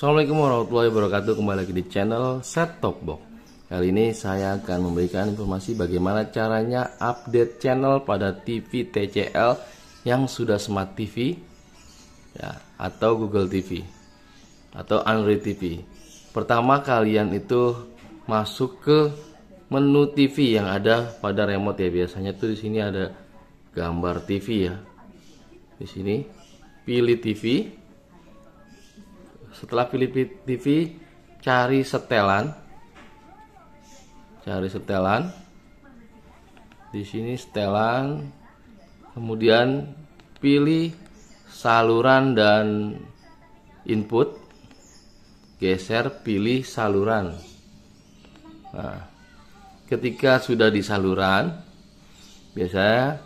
Assalamualaikum warahmatullahi wabarakatuh Kembali lagi di channel Set Top Box Kali ini saya akan memberikan informasi bagaimana caranya update channel pada TV TCL yang sudah Smart TV ya, Atau Google TV Atau Android TV Pertama kalian itu masuk ke menu TV yang ada pada remote ya Biasanya tuh di sini ada gambar TV ya Di sini pilih TV setelah Filipi TV cari setelan cari setelan di sini setelan kemudian pilih saluran dan input geser pilih saluran nah, ketika sudah di saluran biasanya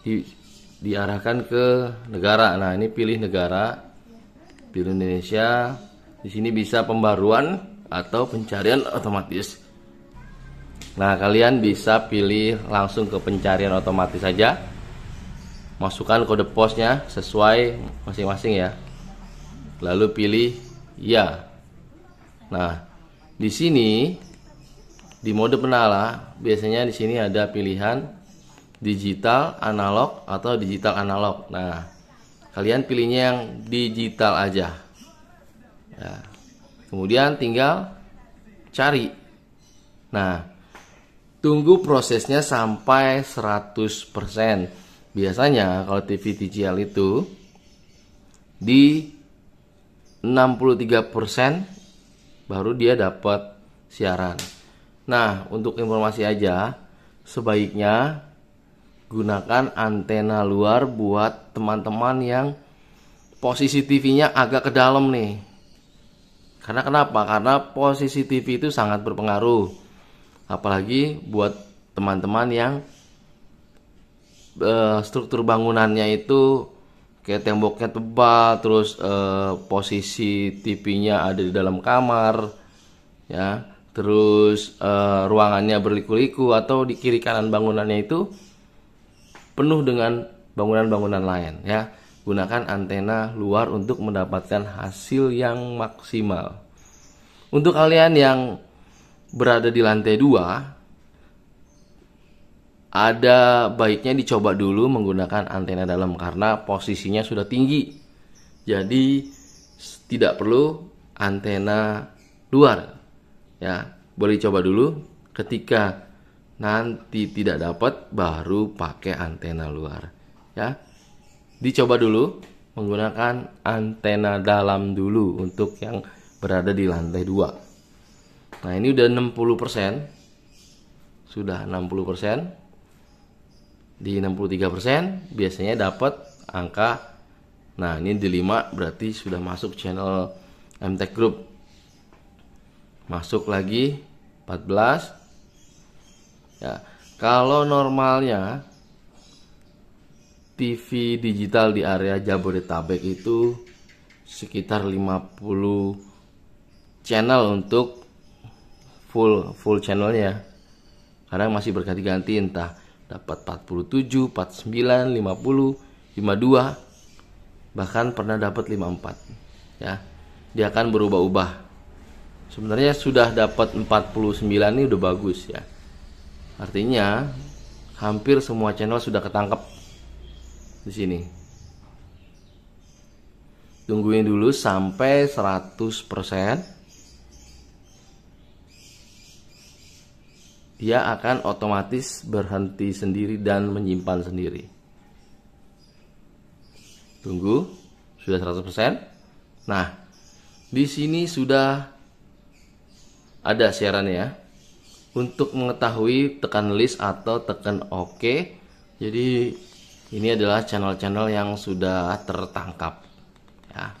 di, diarahkan ke negara nah ini pilih negara Biru Indonesia di sini bisa pembaruan atau pencarian otomatis. Nah, kalian bisa pilih langsung ke pencarian otomatis saja. Masukkan kode posnya sesuai masing-masing ya. Lalu pilih ya. Nah, di sini di mode penala biasanya di sini ada pilihan digital analog atau digital analog. Nah, kalian pilihnya yang digital aja ya. kemudian tinggal cari nah tunggu prosesnya sampai 100% biasanya kalau TV digital itu di 63% baru dia dapat siaran nah untuk informasi aja sebaiknya gunakan antena luar buat teman-teman yang posisi TV-nya agak ke dalam nih. Karena kenapa? Karena posisi TV itu sangat berpengaruh. Apalagi buat teman-teman yang uh, struktur bangunannya itu kayak temboknya tebal, terus uh, posisi TV-nya ada di dalam kamar, ya. Terus uh, ruangannya berliku-liku atau di kiri kanan bangunannya itu penuh dengan bangunan-bangunan lain ya. Gunakan antena luar untuk mendapatkan hasil yang maksimal. Untuk kalian yang berada di lantai 2 ada baiknya dicoba dulu menggunakan antena dalam karena posisinya sudah tinggi. Jadi tidak perlu antena luar. Ya, boleh coba dulu ketika nanti tidak dapat baru pakai antena luar ya dicoba dulu menggunakan antena dalam dulu untuk yang berada di lantai 2 nah ini udah 60% sudah 60% di 63% biasanya dapat angka nah ini di 5 berarti sudah masuk channel MTech Group masuk lagi 14 Ya, kalau normalnya TV digital di area Jabodetabek itu sekitar 50 channel untuk full full channelnya kadang masih berganti-ganti entah dapat 47, 49, 50, 52 bahkan pernah dapat 54 ya dia akan berubah-ubah sebenarnya sudah dapat 49 ini udah bagus ya Artinya hampir semua channel sudah ketangkep di sini. Tungguin dulu sampai 100%. Dia akan otomatis berhenti sendiri dan menyimpan sendiri. Tunggu, sudah 100%. Nah, di sini sudah ada siarannya ya untuk mengetahui tekan list atau tekan OK. Jadi ini adalah channel-channel yang sudah tertangkap. Ya.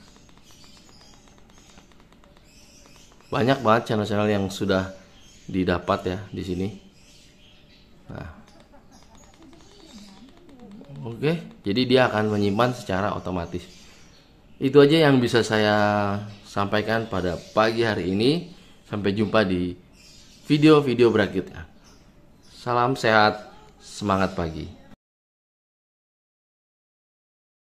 Banyak banget channel-channel yang sudah didapat ya di sini. Nah. Oke, jadi dia akan menyimpan secara otomatis. Itu aja yang bisa saya sampaikan pada pagi hari ini. Sampai jumpa di video-video berikutnya. Salam sehat, semangat pagi.